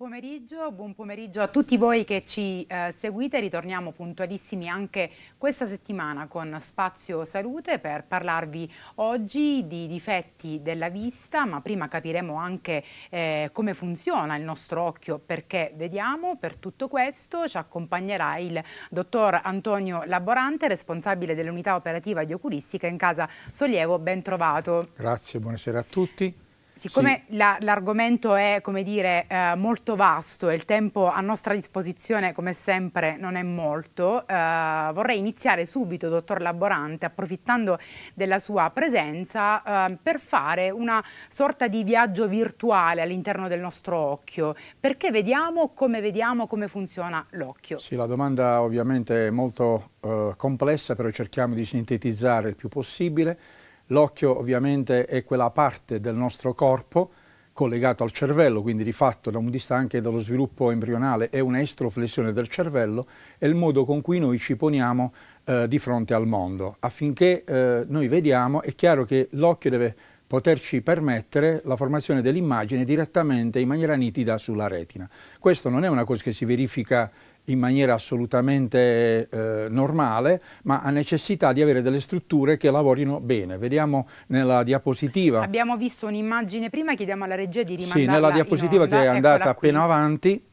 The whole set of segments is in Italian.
pomeriggio, buon pomeriggio a tutti voi che ci eh, seguite. Ritorniamo puntualissimi anche questa settimana con Spazio Salute per parlarvi oggi di difetti della vista, ma prima capiremo anche eh, come funziona il nostro occhio, perché vediamo. Per tutto questo ci accompagnerà il dottor Antonio Laborante, responsabile dell'unità operativa di oculistica in casa Sollievo. Ben trovato. Grazie, buonasera a tutti. Siccome sì. l'argomento è, come dire, eh, molto vasto e il tempo a nostra disposizione, come sempre, non è molto, eh, vorrei iniziare subito, dottor Laborante, approfittando della sua presenza, eh, per fare una sorta di viaggio virtuale all'interno del nostro occhio, perché vediamo come vediamo, come funziona l'occhio. Sì, la domanda ovviamente è molto eh, complessa, però cerchiamo di sintetizzare il più possibile. L'occhio ovviamente è quella parte del nostro corpo collegato al cervello, quindi di fatto da un anche dallo sviluppo embrionale è un'estroflessione del cervello, è il modo con cui noi ci poniamo eh, di fronte al mondo. Affinché eh, noi vediamo, è chiaro che l'occhio deve poterci permettere la formazione dell'immagine direttamente in maniera nitida sulla retina. Questo non è una cosa che si verifica in maniera assolutamente eh, normale, ma ha necessità di avere delle strutture che lavorino bene. Vediamo nella diapositiva. Abbiamo visto un'immagine prima, chiediamo alla regia di rimandarla Sì, nella diapositiva che è andata appena avanti,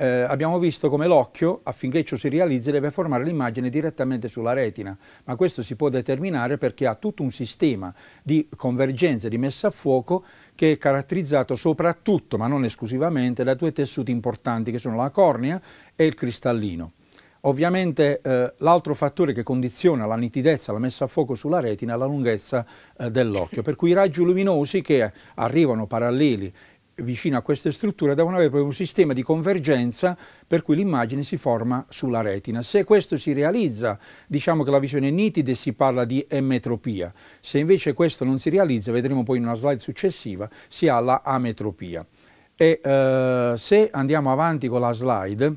eh, abbiamo visto come l'occhio, affinché ciò si realizzi, deve formare l'immagine direttamente sulla retina, ma questo si può determinare perché ha tutto un sistema di convergenze, di messa a fuoco che è caratterizzato soprattutto, ma non esclusivamente, da due tessuti importanti che sono la cornea e il cristallino. Ovviamente eh, l'altro fattore che condiziona la nitidezza, la messa a fuoco sulla retina, è la lunghezza eh, dell'occhio, per cui i raggi luminosi che arrivano paralleli vicino a queste strutture devono avere proprio un sistema di convergenza per cui l'immagine si forma sulla retina. Se questo si realizza, diciamo che la visione è nitida e si parla di emetropia. Se invece questo non si realizza, vedremo poi in una slide successiva, si ha la ametropia. E eh, se andiamo avanti con la slide,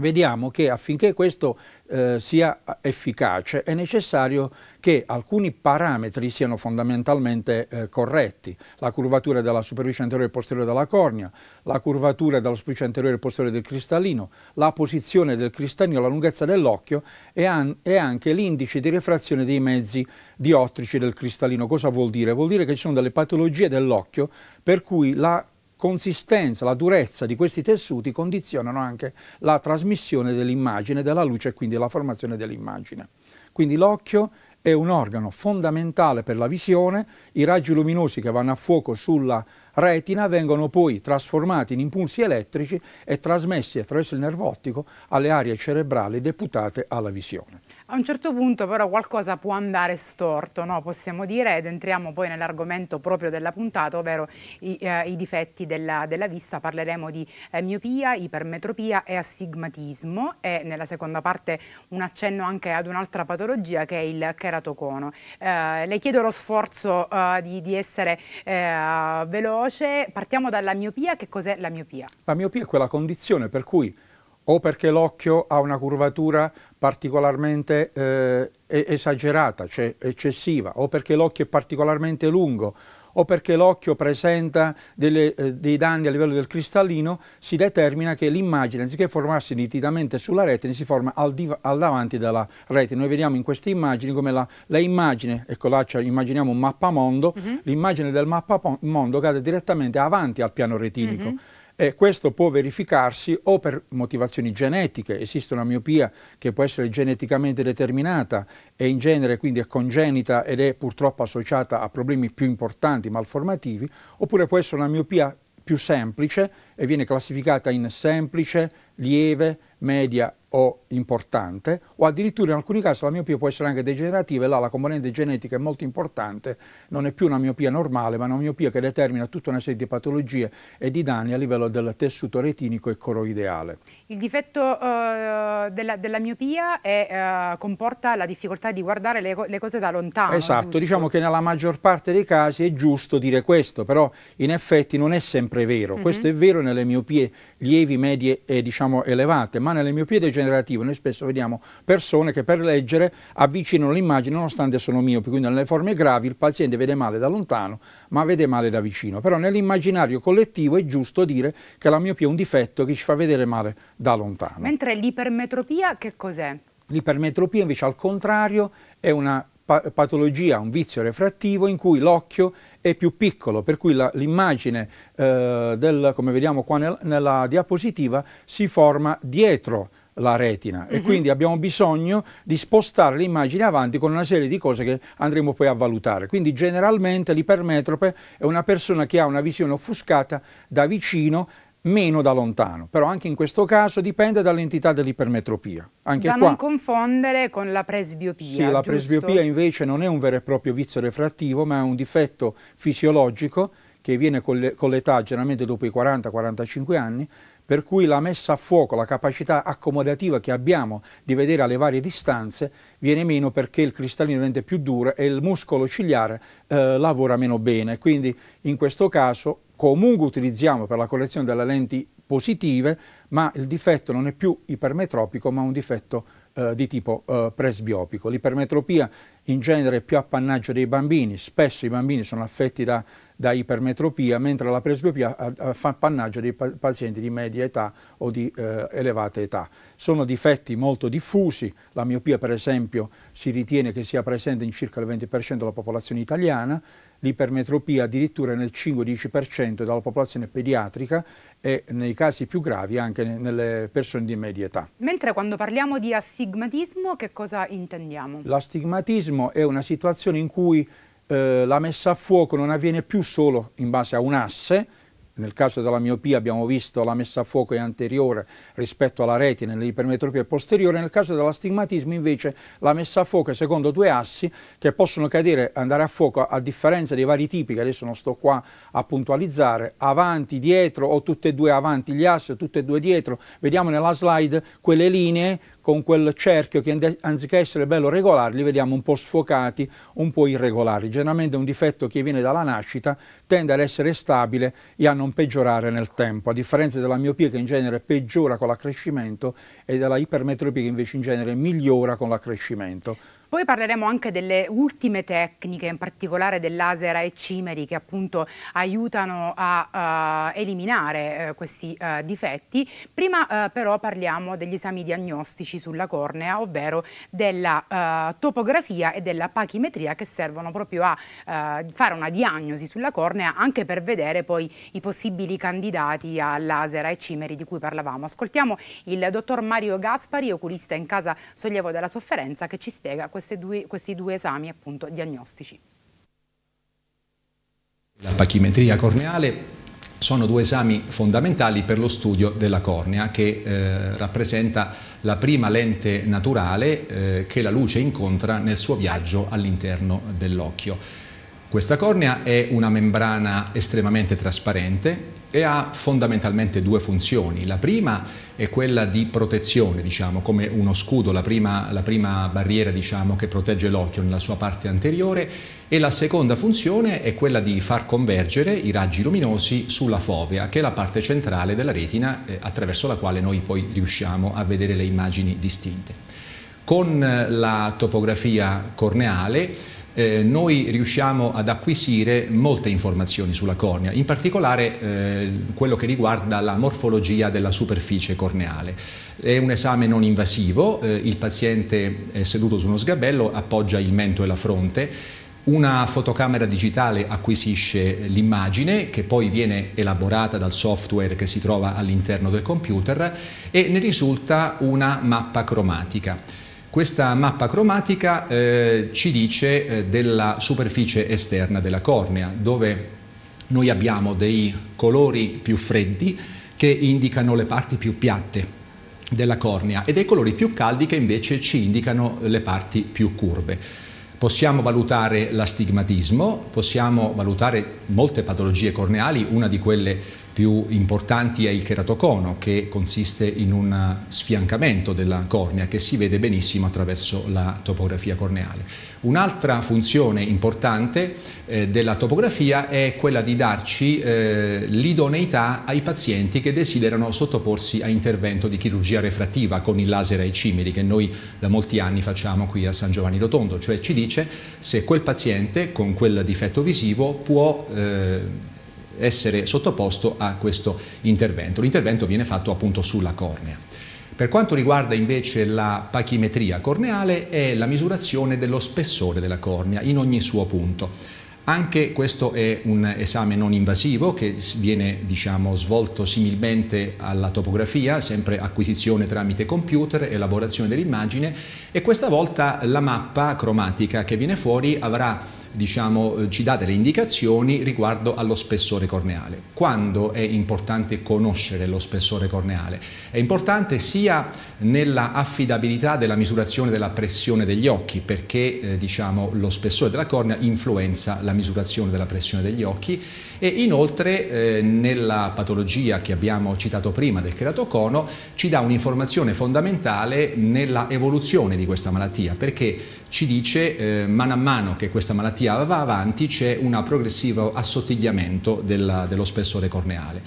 vediamo che affinché questo eh, sia efficace è necessario che alcuni parametri siano fondamentalmente eh, corretti, la curvatura della superficie anteriore e posteriore della cornea, la curvatura della superficie anteriore e posteriore del cristallino, la posizione del cristallino, la lunghezza dell'occhio e, an e anche l'indice di refrazione dei mezzi diottrici del cristallino. Cosa vuol dire? Vuol dire che ci sono delle patologie dell'occhio per cui la consistenza, la durezza di questi tessuti condizionano anche la trasmissione dell'immagine, della luce e quindi la formazione dell'immagine. Quindi l'occhio è un organo fondamentale per la visione, i raggi luminosi che vanno a fuoco sulla retina vengono poi trasformati in impulsi elettrici e trasmessi attraverso il nervo ottico alle aree cerebrali deputate alla visione. A un certo punto però qualcosa può andare storto, no? possiamo dire, ed entriamo poi nell'argomento proprio della puntata, ovvero i, eh, i difetti della, della, vista. Parleremo di eh, miopia, ipermetropia e astigmatismo e nella seconda parte un accenno anche ad un'altra patologia che è il keratocono. Eh, le chiedo lo sforzo eh, di, di, essere eh, veloce. Partiamo dalla miopia. Che cos'è la miopia? La miopia è quella condizione per cui o perché l'occhio ha una curvatura particolarmente eh, esagerata, cioè eccessiva, o perché l'occhio è particolarmente lungo, o perché l'occhio presenta delle, eh, dei danni a livello del cristallino, si determina che l'immagine, anziché formarsi nitidamente sulla retina, si forma al, al davanti della retina. Noi vediamo in queste immagini come la, la immagine, ecco là cioè, immaginiamo un mappamondo, uh mhm. -huh. l'immagine del mappamondo cade direttamente avanti al piano retinico. Uh mhm. -huh eh, questo può verificarsi o per motivazioni genetiche, esiste una miopia che può essere geneticamente determinata e in genere quindi è congenita ed è purtroppo associata a problemi più importanti, malformativi, oppure può essere una miopia più semplice e viene classificata in semplice, lieve, media o importante, o addirittura in alcuni casi la miopia può essere anche degenerativa e là la componente genetica è molto importante, non è più una miopia normale, ma una miopia che determina tutta una serie di patologie e di danni a livello del tessuto retinico e coroideale. Il difetto uh, della, della, miopia è, uh, comporta la difficoltà di guardare le, le cose da lontano. Esatto, giusto? diciamo che nella maggior parte dei casi è giusto dire questo, però in effetti non è sempre vero. Mm -hmm. Questo è vero nelle miopie lievi, medie e diciamo diciamo, elevate, ma nelle miopie degenerative noi spesso vediamo persone che per leggere avvicinano l'immagine nonostante sono miopi, quindi nelle forme gravi il paziente vede male da lontano, ma vede male da vicino. Però nell'immaginario collettivo è giusto dire che la miopia è un difetto che ci fa vedere male da lontano. Mentre l'ipermetropia che cos'è? L'ipermetropia invece al contrario è una patologia, un vizio refrattivo in cui l'occhio è più piccolo, per cui l'immagine, eh, del, come vediamo qua nel, nella diapositiva, si forma dietro la retina e uh mhm. -huh. quindi abbiamo bisogno di spostare l'immagine avanti con una serie di cose che andremo poi a valutare. Quindi generalmente l'ipermetrope è una persona che ha una visione offuscata da vicino meno da lontano, però anche in questo caso dipende dall'entità dell'ipermetropia. Anche da qua, non confondere con la presbiopia. Sì, la giusto? presbiopia invece non è un vero e proprio vizio refrattivo, ma è un difetto fisiologico che viene con l'età, generalmente dopo i 40-45 anni, per cui la messa a fuoco, la capacità accomodativa che abbiamo di vedere alle varie distanze viene meno perché il cristallino diventa più duro e il muscolo ciliare eh, lavora meno bene. Quindi in questo caso comunque utilizziamo per la collezione delle lenti positive, ma il difetto non è più ipermetropico, ma un difetto eh, di tipo eh, presbiopico. L'ipermetropia in genere è più appannaggio dei bambini, spesso i bambini sono affetti da, da ipermetropia, mentre la presbiopia eh, eh, fa appannaggio dei pa pazienti di media età o di eh, elevata età. Sono difetti molto diffusi, la miopia per esempio si ritiene che sia presente in circa il 20% della popolazione italiana, l'ipermetropia addirittura nel 5-10% della popolazione pediatrica e nei casi più gravi anche nelle persone di media età. Mentre quando parliamo di astigmatismo che cosa intendiamo? L'astigmatismo è una situazione in cui eh, la messa a fuoco non avviene più solo in base a un asse, nel caso della miopia abbiamo visto la messa a fuoco è anteriore rispetto alla retina, nell'ipermetropia è posteriore, nel caso dell'astigmatismo invece la messa a fuoco è secondo due assi che possono cadere, andare a fuoco a differenza dei vari tipi che adesso non sto qua a puntualizzare, avanti, dietro o tutte e due avanti gli assi o tutte e due dietro, vediamo nella slide quelle linee con quel cerchio che anziché essere bello regolare li vediamo un po' sfocati, un po' irregolari. Generalmente è un difetto che viene dalla nascita, tende ad essere stabile e a non peggiorare nel tempo, a differenza della miopia che in genere peggiora con l'accrescimento e della ipermetropia che invece in genere migliora con l'accrescimento. Poi parleremo anche delle ultime tecniche, in particolare del laser e cimeri che appunto aiutano a uh, eliminare uh, questi uh, difetti. Prima però parliamo degli esami diagnostici sulla cornea, ovvero della topografia e della pachimetria che servono proprio a fare una diagnosi sulla cornea anche per vedere poi i possibili candidati a laser e cimeri di cui parlavamo. Ascoltiamo il dottor Mario Gaspari, oculista in casa Sollievo della Sofferenza, che ci spiega questo due, questi due esami appunto, diagnostici. La pachimetria corneale sono due esami fondamentali per lo studio della cornea che eh, rappresenta la prima lente naturale eh, che la luce incontra nel suo viaggio all'interno dell'occhio. Questa cornea è una membrana estremamente trasparente e ha fondamentalmente due funzioni. La prima è quella di protezione, diciamo, come uno scudo, la prima, la prima barriera diciamo, che protegge l'occhio nella sua parte anteriore e la seconda funzione è quella di far convergere i raggi luminosi sulla fovea, che è la parte centrale della retina eh, attraverso la quale noi poi riusciamo a vedere le immagini distinte. Con eh, la topografia corneale eh, noi riusciamo ad acquisire molte informazioni sulla cornea, in particolare eh, quello che riguarda la morfologia della superficie corneale. È un esame non invasivo, eh, il paziente è seduto su uno sgabello, appoggia il mento e la fronte, una fotocamera digitale acquisisce l'immagine che poi viene elaborata dal software che si trova all'interno del computer e ne risulta una mappa cromatica. Questa mappa cromatica eh, ci dice eh, della superficie esterna della cornea, dove noi abbiamo dei colori più freddi che indicano le parti più piatte della cornea e dei colori più caldi che invece ci indicano le parti più curve. Possiamo valutare l'astigmatismo, possiamo valutare molte patologie corneali, una di quelle più importanti è il cheratocono che consiste in un sfiancamento della cornea che si vede benissimo attraverso la topografia corneale. Un'altra funzione importante eh, della topografia è quella di darci eh, l'idoneità ai pazienti che desiderano sottoporsi a intervento di chirurgia refrattiva con il laser ai cimeli che noi da molti anni facciamo qui a San Giovanni Rotondo, cioè ci dice se quel paziente con quel difetto visivo può eh, essere sottoposto a questo intervento. L'intervento viene fatto appunto sulla cornea. Per quanto riguarda invece la pachimetria corneale è la misurazione dello spessore della cornea in ogni suo punto. Anche questo è un esame non invasivo che viene diciamo, svolto similmente alla topografia, sempre acquisizione tramite computer, elaborazione dell'immagine e questa volta la mappa cromatica che viene fuori avrà diciamo, eh, ci dà delle indicazioni riguardo allo spessore corneale. Quando è importante conoscere lo spessore corneale? È importante sia nella affidabilità della misurazione della pressione degli occhi, perché eh, diciamo, lo spessore della cornea influenza la misurazione della pressione degli occhi e inoltre eh, nella patologia che abbiamo citato prima del keratocono ci dà un'informazione fondamentale nella evoluzione di questa malattia, perché ci dice eh, mano a mano che questa malattia va avanti c'è un progressivo assottigliamento della, dello spessore corneale.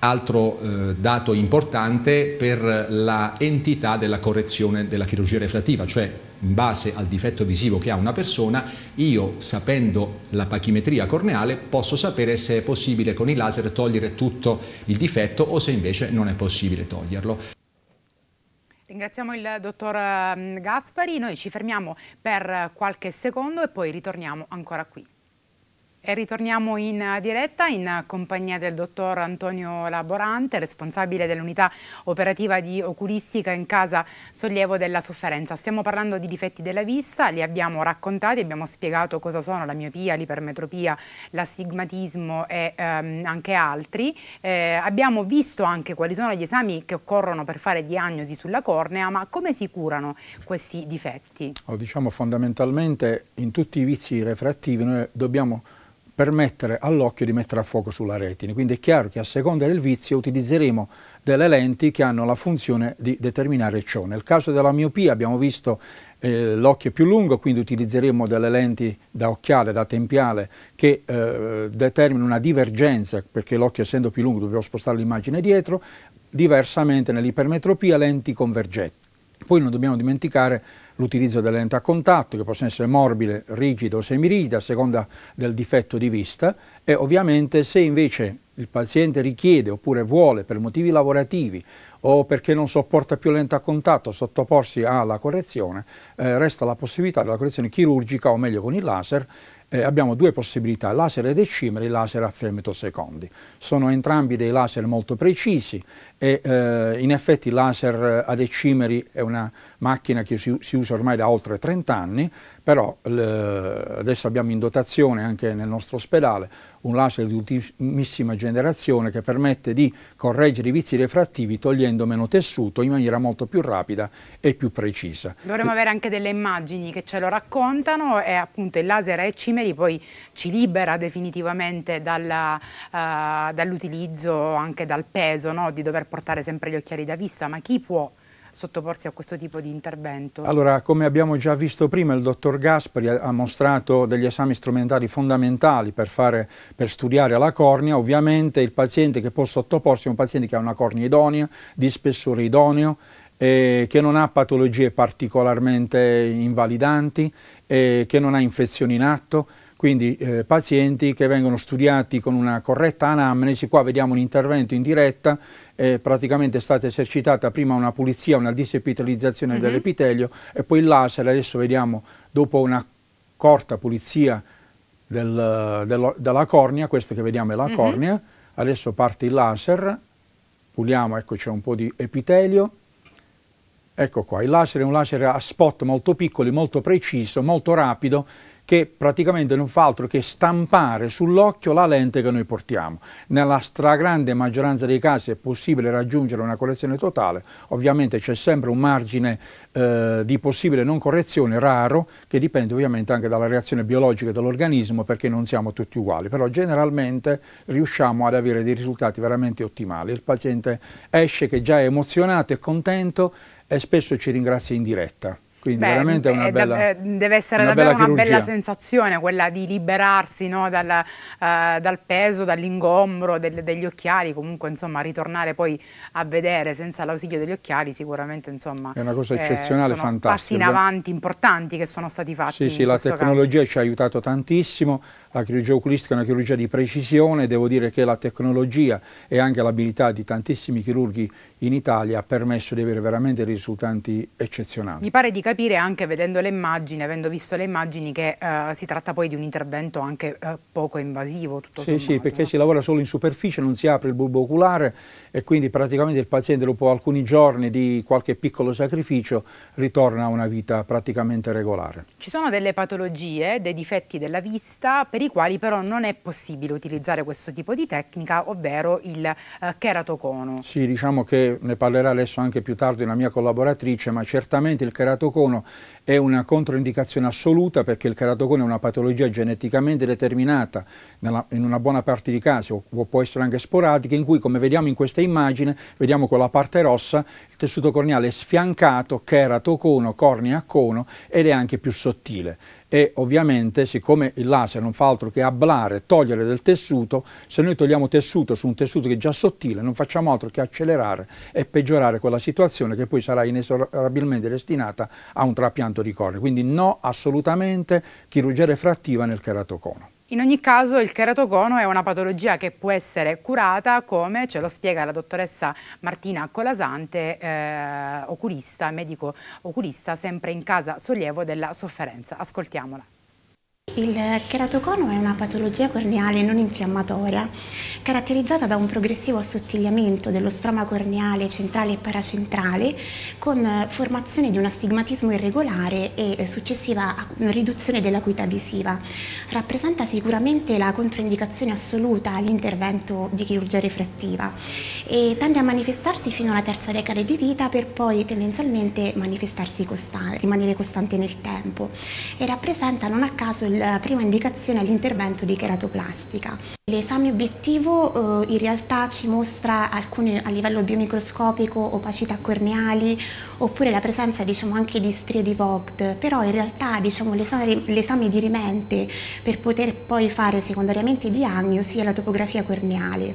Altro eh, dato importante per l'entità della correzione della chirurgia refrattiva, cioè in base al difetto visivo che ha una persona, io sapendo la pachimetria corneale posso sapere se è possibile con i laser togliere tutto il difetto o se invece non è possibile toglierlo. Ringraziamo il dottor mm, Gaspari, noi ci fermiamo per qualche secondo e poi ritorniamo ancora qui. E ritorniamo in diretta in compagnia del dottor Antonio Laborante, responsabile dell'unità operativa di oculistica in casa sollievo della sofferenza. Stiamo parlando di difetti della vista, li abbiamo raccontati, abbiamo spiegato cosa sono la miopia, l'ipermetropia, l'astigmatismo e ehm, anche altri. Eh, abbiamo visto anche quali sono gli esami che occorrono per fare diagnosi sulla cornea, ma come si curano questi difetti? Allora, oh, diciamo fondamentalmente in tutti i vizi refrattivi noi dobbiamo permettere all'occhio di mettere a fuoco sulla retina. Quindi è chiaro che a seconda del vizio utilizzeremo delle lenti che hanno la funzione di determinare ciò. Nel caso della miopia abbiamo visto eh, l'occhio più lungo, quindi utilizzeremo delle lenti da occhiale, da tempiale, che eh, determinano una divergenza, perché l'occhio essendo più lungo dobbiamo spostare l'immagine dietro, diversamente nell'ipermetropia lenti convergenti poi non dobbiamo dimenticare l'utilizzo delle lenti a contatto che possono essere morbide, rigide o semirigide a seconda del difetto di vista e ovviamente se invece il paziente richiede oppure vuole per motivi lavorativi o perché non sopporta più lente a contatto sottoporsi alla correzione, eh, resta la possibilità della correzione chirurgica o meglio con il laser eh, abbiamo due possibilità, laser a decimere e laser a femitosecondi. Sono entrambi dei laser molto precisi e eh, in effetti il laser a decimeri è una macchina che si, si usa ormai da oltre 30 anni, però adesso abbiamo in dotazione anche nel nostro ospedale un laser di ultimissima generazione che permette di correggere i vizi refrattivi togliendo meno tessuto in maniera molto più rapida e più precisa. Dovremmo avere anche delle immagini che ce lo raccontano e appunto il laser a cimeri poi ci libera definitivamente eh, dall'utilizzo, uh, dall anche dal peso, no? di dover portare sempre gli occhiali da vista, ma chi può sottoporsi a questo tipo di intervento? Allora, come abbiamo già visto prima, il dottor Gaspari ha mostrato degli esami strumentali fondamentali per, fare, per studiare la cornea. Ovviamente il paziente che può sottoporsi è un paziente che ha una cornea idonea, di spessore idoneo, eh, che non ha patologie particolarmente invalidanti, eh, che non ha infezioni in atto, quindi eh, pazienti che vengono studiati con una corretta anamnesi, qua vediamo un intervento in diretta, eh, praticamente è stata esercitata prima una pulizia, una disepitalizzazione mm -hmm. dell'epitelio e poi il laser, adesso vediamo dopo una corta pulizia del, del, della cornea, questa che vediamo è la mm -hmm. cornea, adesso parte il laser, puliamo, ecco c'è un po' di epitelio, ecco qua, il laser è un laser a spot molto piccoli, molto preciso, molto rapido che praticamente non fa altro che stampare sull'occhio la lente che noi portiamo. Nella stragrande maggioranza dei casi è possibile raggiungere una correzione totale, ovviamente c'è sempre un margine eh, di possibile non correzione raro che dipende ovviamente anche dalla reazione biologica dell'organismo perché non siamo tutti uguali, però generalmente riusciamo ad avere dei risultati veramente ottimali. Il paziente esce che già è emozionato e contento e spesso ci ringrazia in diretta. Quindi Beh, veramente è una bella è, eh, Deve essere una davvero bella una bella sensazione quella di liberarsi no, dal, eh, dal, peso, dall'ingombro del, degli occhiali, comunque insomma ritornare poi a vedere senza l'ausilio degli occhiali sicuramente insomma è una cosa eh, eccezionale, eh, fantastica. Passi in avanti importanti che sono stati fatti. Sì, sì, la tecnologia campo. ci ha aiutato tantissimo, la chirurgia oculistica è una chirurgia di precisione, devo dire che la tecnologia e anche l'abilità di tantissimi chirurghi in Italia ha permesso di avere veramente risultati eccezionali. Mi pare di capire anche vedendo le immagini, avendo visto le immagini, che eh, si tratta poi di un intervento anche eh, poco invasivo. sì, sommato, sì, perché no? si lavora solo in superficie, non si apre il bulbo oculare e quindi praticamente il paziente dopo alcuni giorni di qualche piccolo sacrificio ritorna a una vita praticamente regolare. Ci sono delle patologie, dei difetti della vista per i quali però non è possibile utilizzare questo tipo di tecnica, ovvero il eh, keratocono. Sì, diciamo che ne parlerà adesso anche più tardi una mia collaboratrice, ma certamente il keratocono keratocono è una controindicazione assoluta perché il keratocono è una patologia geneticamente determinata nella, in una buona parte dei casi o può essere anche sporadica in cui come vediamo in questa immagine vediamo con la parte rossa il tessuto corneale è sfiancato keratocono, cornea a cono ed è anche più sottile e ovviamente siccome il laser non fa altro che ablare, togliere del tessuto, se noi togliamo tessuto su un tessuto che è già sottile non facciamo altro che accelerare e peggiorare quella situazione che poi sarà inesorabilmente destinata a un trapianto di corne. Quindi no assolutamente chirurgia refrattiva nel keratocono. In ogni caso il keratogono è una patologia che può essere curata come ce lo spiega la dottoressa Martina Colasante, eh, oculista, medico oculista, sempre in casa sollievo della sofferenza. Ascoltiamola. Il cheratocono è una patologia corneale non infiammatoria caratterizzata da un progressivo assottigliamento dello stroma corneale centrale e paracentrale con eh, formazione di un astigmatismo irregolare e eh, successiva riduzione dell'acuità visiva. Rappresenta sicuramente la controindicazione assoluta all'intervento di chirurgia refrattiva e tende a manifestarsi fino alla terza decade di vita per poi tendenzialmente manifestarsi costante, rimanere costante nel tempo e rappresenta non a caso il la prima indicazione all'intervento di cheratoplastica. L'esame obiettivo eh, in realtà ci mostra alcune a livello biomicroscopico opacità corneali oppure la presenza diciamo, anche di strie di Vogt, però in realtà diciamo, l'esame di rimente per poter poi fare secondariamente diagnosi è la topografia corneale.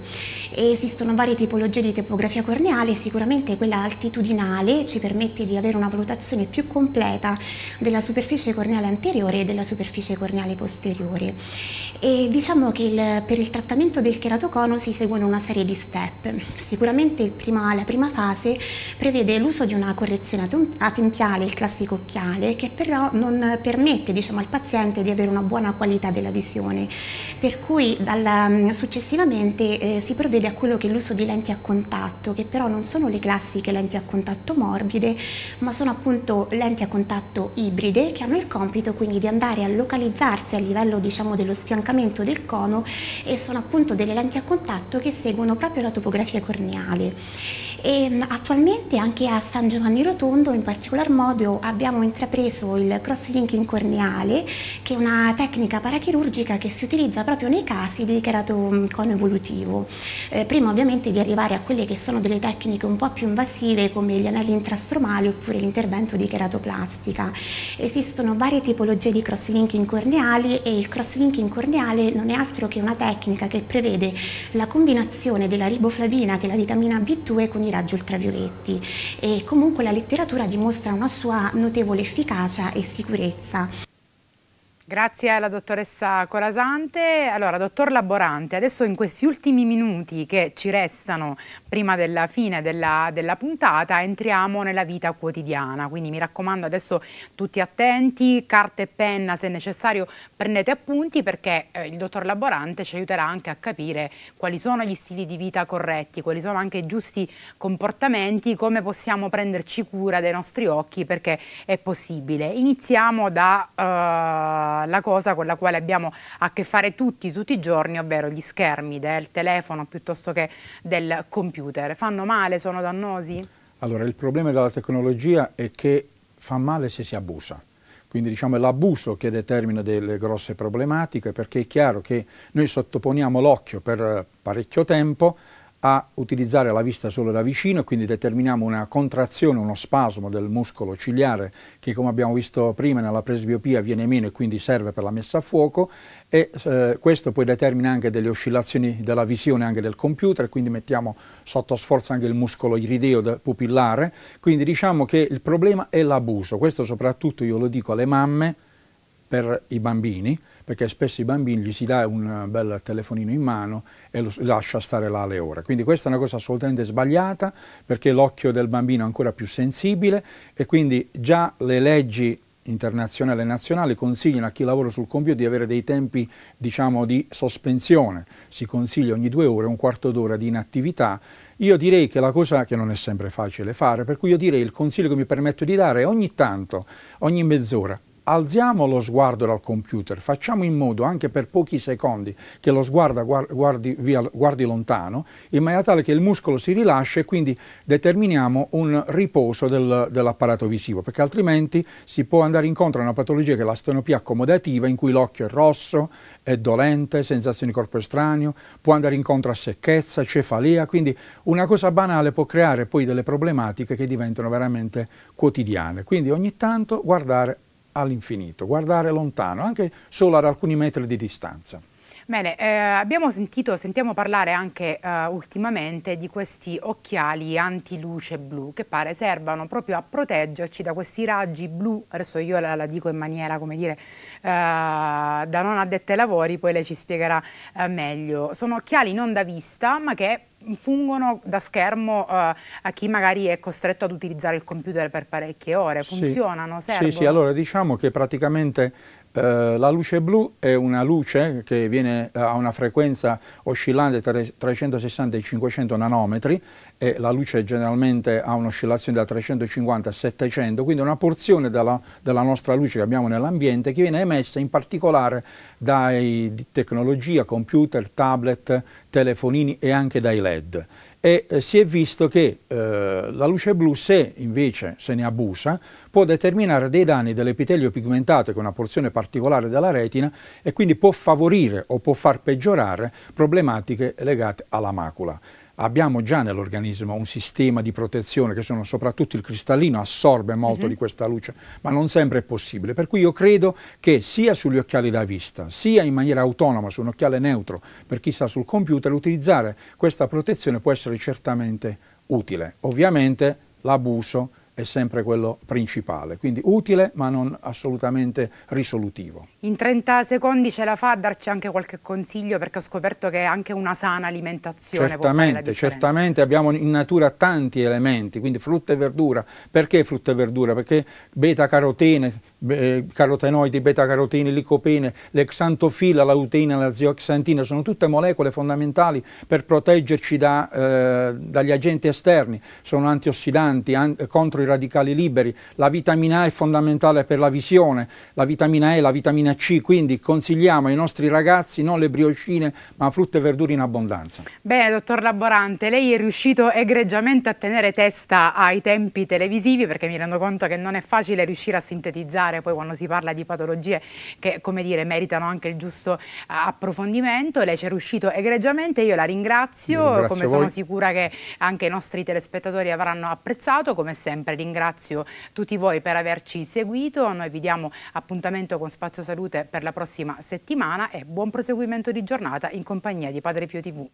E esistono varie tipologie di topografia corneale, sicuramente quella altitudinale ci permette di avere una valutazione più completa della superficie corneale anteriore e della superficie corneale pericardiali posteriori. E diciamo che il, per il trattamento del cheratocono si seguono una serie di step. Sicuramente prima, la prima fase prevede l'uso di una correzione atempiale, il classico occhiale, che però non permette diciamo, al paziente di avere una buona qualità della visione, per cui dalla, successivamente eh, si provvede a quello che è l'uso di lenti a contatto, che però non sono le classiche lenti a contatto morbide, ma sono appunto lenti a contatto ibride che hanno il compito quindi di andare a localizzare polarizzarsi a livello diciamo, dello sfiancamento del cono e sono appunto delle lenti a contatto che seguono proprio la topografia corneale e mm, attualmente anche a San Giovanni Rotondo in particolar modo abbiamo intrapreso il cross-linking corneale che è una tecnica parachirurgica che si utilizza proprio nei casi di keratocono mm, evolutivo. Eh, prima ovviamente di arrivare a quelle che sono delle tecniche un po' più invasive come gli anelli intrastromali oppure l'intervento di cheratoplastica Esistono varie tipologie di cross-linking corneali e il cross-linking corneale non è altro che una tecnica che prevede la combinazione della riboflavina che è la vitamina B2 con i raggi ultravioletti e comunque la letteratura dimostra una sua notevole efficacia e sicurezza Grazie alla dottoressa Colasante. Allora, dottor Laborante, adesso in questi ultimi minuti che ci restano prima della fine della, della, puntata entriamo nella vita quotidiana, quindi mi raccomando adesso tutti attenti, carta e penna se necessario prendete appunti perché eh, il dottor Laborante ci aiuterà anche a capire quali sono gli stili di vita corretti, quali sono anche i giusti comportamenti, come possiamo prenderci cura dei nostri occhi perché è possibile. Iniziamo da... Uh, la, cosa con la quale abbiamo a che fare tutti, tutti i giorni, ovvero gli schermi del telefono piuttosto che del computer. Fanno male? Sono dannosi? Allora, il problema della tecnologia è che fa male se si abusa. Quindi diciamo è l'abuso che determina delle grosse problematiche perché è chiaro che noi sottoponiamo l'occhio per parecchio tempo a utilizzare la vista solo da vicino e quindi determiniamo una contrazione, uno spasmo del muscolo ciliare che come abbiamo visto prima nella presbiopia viene meno e quindi serve per la messa a fuoco e eh, questo poi determina anche delle oscillazioni della visione anche del computer, quindi mettiamo sotto sforzo anche il muscolo irideo pupillare, quindi diciamo che il problema è l'abuso, questo soprattutto io lo dico alle mamme per i bambini, perché spesso i bambini gli si dà un bel telefonino in mano e lo lascia stare là le ore. Quindi questa è una cosa assolutamente sbagliata perché l'occhio del bambino è ancora più sensibile e quindi già le leggi internazionali e nazionali consigliano a chi lavora sul computer di avere dei tempi diciamo, di sospensione, si consiglia ogni due ore un quarto d'ora di inattività. Io direi che la cosa che non è sempre facile fare, per cui io direi il consiglio che mi permetto di dare è ogni tanto, ogni mezz'ora, alziamo lo sguardo dal computer, facciamo in modo anche per pochi secondi che lo sguardo guardi, via, guardi lontano, in maniera tale che il muscolo si rilascia e quindi determiniamo un riposo del, dell'apparato visivo, perché altrimenti si può andare incontro a una patologia che è la stenopia accomodativa, in cui l'occhio è rosso, è dolente, sensazioni di corpo estraneo, può andare incontro a secchezza, cefalea, quindi una cosa banale può creare poi delle problematiche che diventano veramente quotidiane. Quindi ogni tanto guardare all'infinito, guardare lontano, anche solo ad alcuni metri di distanza. Bene, eh, abbiamo sentito, sentiamo parlare anche eh, ultimamente di questi occhiali antiluce blu che pare servano proprio a proteggerci da questi raggi blu, adesso io la, la dico in maniera come dire eh, da non addette ai lavori, poi lei ci spiegherà eh, meglio. Sono occhiali non da vista ma che fungono da schermo eh, a chi magari è costretto ad utilizzare il computer per parecchie ore, funzionano? Sì, servono? sì, sì, allora diciamo che praticamente eh, la luce blu è una luce che viene eh, a una frequenza oscillante tra 360 e 500 nanometri e la luce generalmente ha un'oscillazione da 350 a 700, quindi una porzione della, della nostra luce che abbiamo nell'ambiente che viene emessa in particolare da tecnologia, computer, tablet, telefonini e anche dai LED e eh, si è visto che eh, la luce blu, se invece se ne abusa, può determinare dei danni dell'epitelio pigmentato, che è una porzione particolare della retina, e quindi può favorire o può far peggiorare problematiche legate alla macula abbiamo già nell'organismo un sistema di protezione che sono soprattutto il cristallino, assorbe molto uh mhm. -huh. di questa luce, ma non sempre è possibile. Per cui io credo che sia sugli occhiali da vista, sia in maniera autonoma su un occhiale neutro per chi sta sul computer, utilizzare questa protezione può essere certamente utile. Ovviamente l'abuso è sempre quello principale, quindi utile ma non assolutamente risolutivo. In 30 secondi ce la fa a darci anche qualche consiglio perché ho scoperto che anche una sana alimentazione certamente, Certamente, abbiamo in natura tanti elementi, quindi frutta e verdura. Perché frutta e verdura? Perché beta-carotene, eh, carotenoidi, beta-carotini, licopene, l'exantofila, l'auteina, la zeoxantina, sono tutte molecole fondamentali per proteggerci da, eh, dagli agenti esterni, sono antiossidanti an contro i radicali liberi, la vitamina A è fondamentale per la visione, la vitamina E, la vitamina C, quindi consigliamo ai nostri ragazzi non le brioscine ma frutta e verdure in abbondanza. Bene, dottor Laborante, lei è riuscito egregiamente a tenere testa ai tempi televisivi perché mi rendo conto che non è facile riuscire a sintetizzare particolare poi quando si parla di patologie che come dire meritano anche il giusto eh, approfondimento. Lei ci è riuscito egregiamente, io la ringrazio, ringrazio come voi. sono sicura che anche i nostri telespettatori avranno apprezzato, come sempre ringrazio tutti voi per averci seguito, noi vi diamo appuntamento con Spazio Salute per la prossima settimana e buon proseguimento di giornata in compagnia di Padre Pio TV.